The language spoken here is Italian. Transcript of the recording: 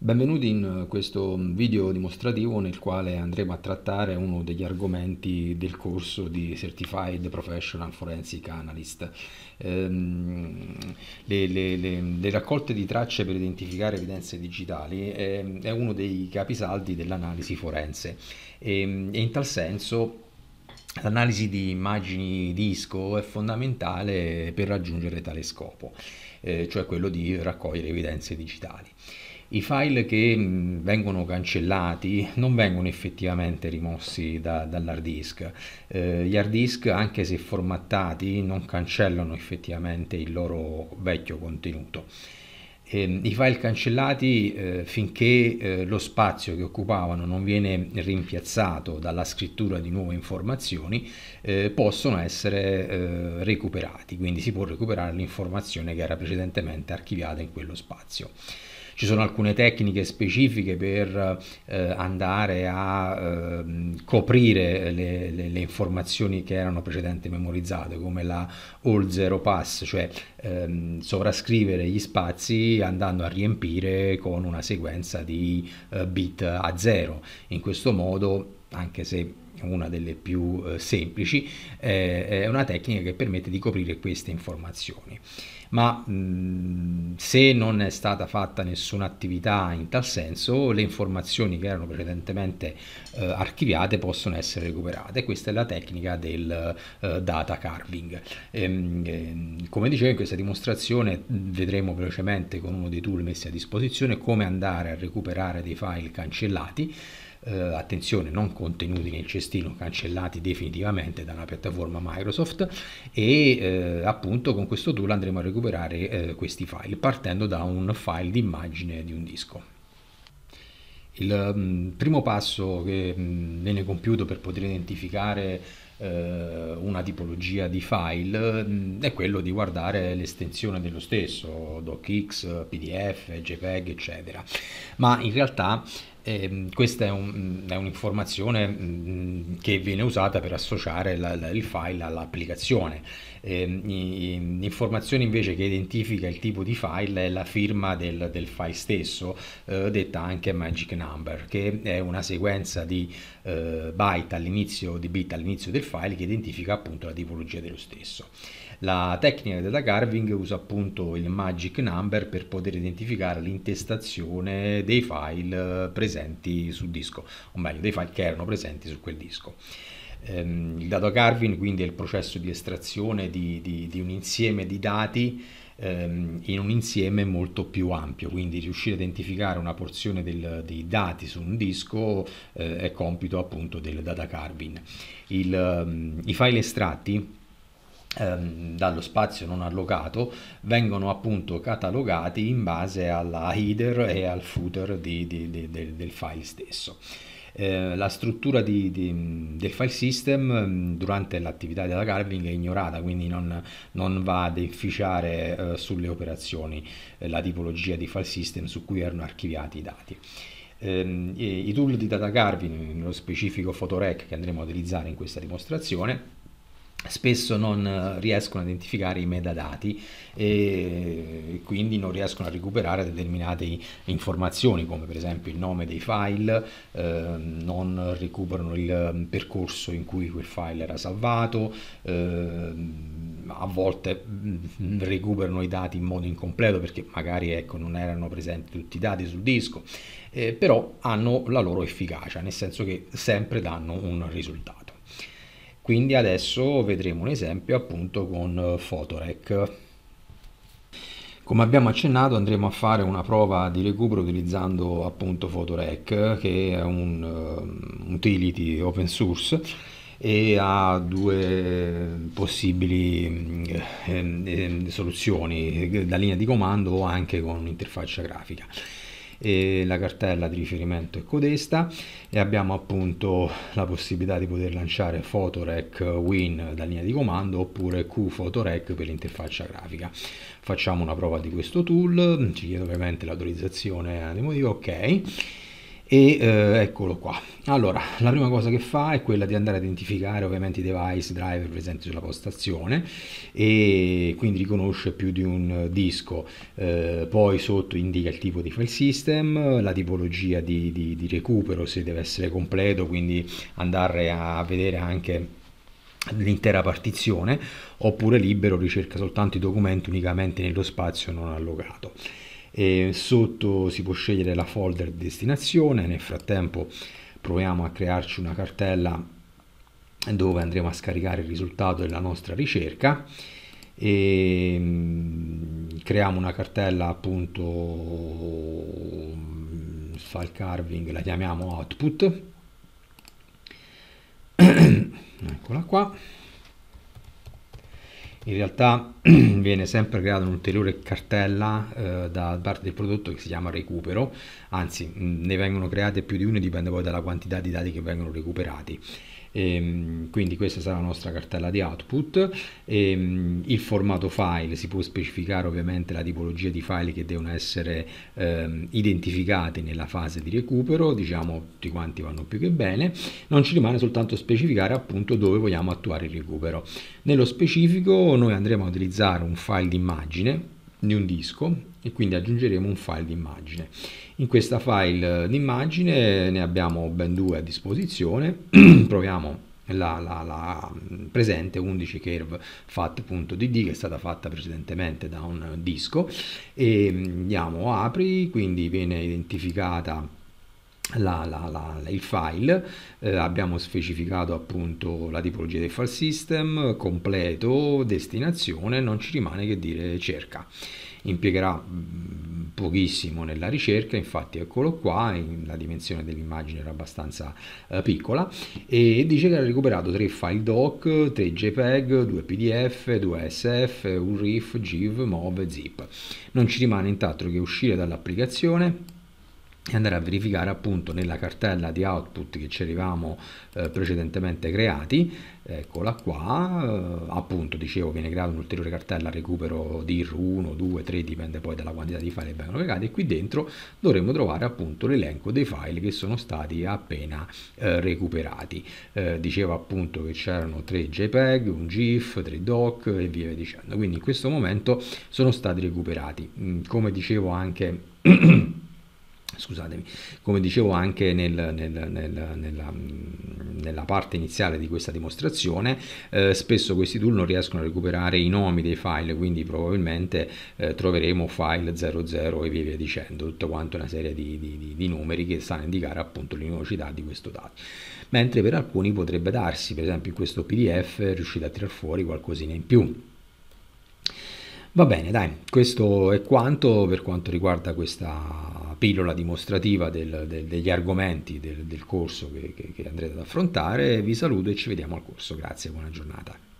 Benvenuti in questo video dimostrativo nel quale andremo a trattare uno degli argomenti del corso di Certified Professional Forensic Analyst. Ehm, le, le, le, le, raccolte di tracce per identificare evidenze digitali è, ehm, è uno dei capisaldi dell'analisi forense e, ehm, e in tal senso L'analisi di immagini disco è fondamentale per raggiungere tale scopo, eh, cioè quello di raccogliere evidenze digitali. I file che mm, vengono cancellati non vengono effettivamente rimossi da, dall'hard disk. Eh, gli hard disk, anche se formattati, non cancellano effettivamente il loro vecchio contenuto. Eh, I file cancellati eh, finché eh, lo spazio che occupavano non viene rimpiazzato dalla scrittura di nuove informazioni eh, possono essere eh, recuperati, quindi si può recuperare l'informazione che era precedentemente archiviata in quello spazio. Ci sono alcune tecniche specifiche per eh, andare a eh, coprire le, le, le, informazioni che erano precedentemente memorizzate, come la all zero pass, cioè ehm, sovrascrivere gli spazi andando a riempire con una sequenza di eh, bit a zero. In questo modo, anche se una delle più eh, semplici, eh, è una tecnica che permette di coprire queste informazioni ma mh, mm, se non è stata fatta nessuna attività in tal senso, le informazioni che erano precedentemente eh, archiviate possono essere recuperate. Questa è la tecnica del eh, data carving. E, ehm, ehm, come dicevo, in questa dimostrazione mm, vedremo velocemente con uno dei tool messi a disposizione come andare a recuperare dei file cancellati. Eh, attenzione non contenuti nel cestino cancellati definitivamente da una piattaforma Microsoft e eh, appunto con questo tool andremo a recuperare recuperare eh, questi file partendo da un file di immagine di un disco. Il mm, primo passo che mm, viene compiuto per poter identificare eh, una tipologia di file mm, è quello di guardare l'estensione dello stesso, docx, pdf, jpeg eccetera ma in realtà eh, questa è, un, è un'informazione mm, che viene usata per associare la, la, il file all'applicazione. Eh, l'informazione invece che identifica il tipo di file è la firma del, del file stesso, eh, detta anche magic number, che è una sequenza di eh, byte all'inizio, di bit all'inizio del file che identifica appunto la tipologia dello stesso. La tecnica della carving usa appunto il magic number per poter identificare l'intestazione dei file presenti sul disco, o meglio dei file che erano presenti su quel disco. Ehm, il data carving quindi è il processo di estrazione di, di, di un insieme di dati ehm, in un insieme molto più ampio, quindi riuscire a identificare una porzione del, dei dati su un disco eh, è compito appunto del data carving. Il, ehm, I file estratti ehm, dallo spazio non allocato vengono appunto catalogati in base alla header e al footer di, di, di, del, del file stesso. Eh, la struttura di, di, del file system mm, durante l'attività della carving è ignorata, quindi non, non va ad inficiare eh, sulle operazioni eh, la tipologia di file system su cui erano archiviati i dati. Ehm, I tool di data carving, nello specifico Photorec che andremo a utilizzare in questa dimostrazione, spesso non eh, riescono a identificare i metadati e quindi non riescono a recuperare determinate informazioni come per esempio il nome dei file, eh, non recuperano il mm, percorso in cui quel file era salvato, eh, a volte mm, recuperano i dati in modo incompleto perché magari ecco, non erano presenti tutti i dati sul disco, eh, però hanno la loro efficacia, nel senso che sempre danno un risultato quindi adesso vedremo un esempio appunto con eh, Photorec. Come abbiamo accennato andremo a fare una prova di recupero utilizzando appunto Photorec che è un eh, utility open source e ha due possibili eh, ehm, ehm, eh, soluzioni da linea di comando o anche con un'interfaccia grafica e la cartella di riferimento è codesta e abbiamo appunto la possibilità di poter lanciare Photorec Win da linea di comando oppure Q per l'interfaccia grafica. Facciamo una prova di questo tool, ci chiede ovviamente l'autorizzazione andiamo di ok e eh, eccolo qua allora la prima cosa che fa è quella di andare a identificare ovviamente i device driver presenti sulla postazione e quindi riconosce più di un eh, disco eh, poi sotto indica il tipo di file system la tipologia di, di, di recupero se deve essere completo quindi andare a vedere anche l'intera partizione oppure libero ricerca soltanto i documenti unicamente nello spazio non allocato e sotto si può scegliere la folder destinazione nel frattempo proviamo a crearci una cartella dove andremo a scaricare il risultato della nostra ricerca e mm, creiamo una cartella appunto mm, file carving la chiamiamo output eccola qua in realtà viene sempre creata un'ulteriore cartella eh, da parte del prodotto che si chiama recupero, anzi ne vengono create più di una, dipende poi dalla quantità di dati che vengono recuperati ehm, quindi questa sarà la nostra cartella di output ehm, il formato file si può specificare ovviamente la tipologia di file che devono essere ehm, identificati nella fase di recupero diciamo tutti quanti vanno più che bene non ci rimane soltanto specificare appunto dove vogliamo attuare il recupero nello specifico noi andremo ad utilizzare un file d'immagine di un disco e quindi aggiungeremo un file di immagine. In questa file eh, di immagine ne abbiamo ben due a disposizione, proviamo la, la, la, mm, presente 11 curve fat.dd che è stata fatta precedentemente da un disco e mm, diamo apri, quindi viene identificata la, la, la, il file, eh, abbiamo specificato appunto la tipologia del file system, completo, destinazione, non ci rimane che dire cerca. Impiegherà mm, pochissimo nella ricerca, infatti eccolo qua, la dimensione dell'immagine era abbastanza eh, piccola e dice che ha recuperato 3 file doc, 3 JPEG, 2 PDF, 2 SF, un riff, GIV, MOV, ZIP. Non ci rimane intanto che uscire dall'applicazione e andare a verificare appunto nella cartella di output che ci avevamo eh, precedentemente creati, eccola qua, eh, appunto dicevo viene creata un'ulteriore cartella recupero di IR 1, 2, 3, dipende poi dalla quantità di file che vengono creati e qui dentro dovremo trovare appunto l'elenco dei file che sono stati appena eh, recuperati. Eh, dicevo appunto che c'erano 3 JPEG, un GIF, 3 DOC e via dicendo, quindi in questo momento sono stati recuperati. Mm, come dicevo anche... scusatemi, come dicevo anche nel, nel, nel, nella, nella, parte iniziale di questa dimostrazione, eh, spesso questi tool non riescono a recuperare i nomi dei file, quindi probabilmente eh, troveremo file 00 e via, via dicendo, tutta quanto una serie di, di, di numeri che stanno a indicare appunto l'inunicità di questo dato. Mentre per alcuni potrebbe darsi, per esempio in questo PDF riuscite a tirar fuori qualcosina in più. Va bene, dai, questo è quanto per quanto riguarda questa pillola dimostrativa del, del, degli argomenti del, del corso che, che, che andrete ad affrontare. Vi saluto e ci vediamo al corso. Grazie, buona giornata.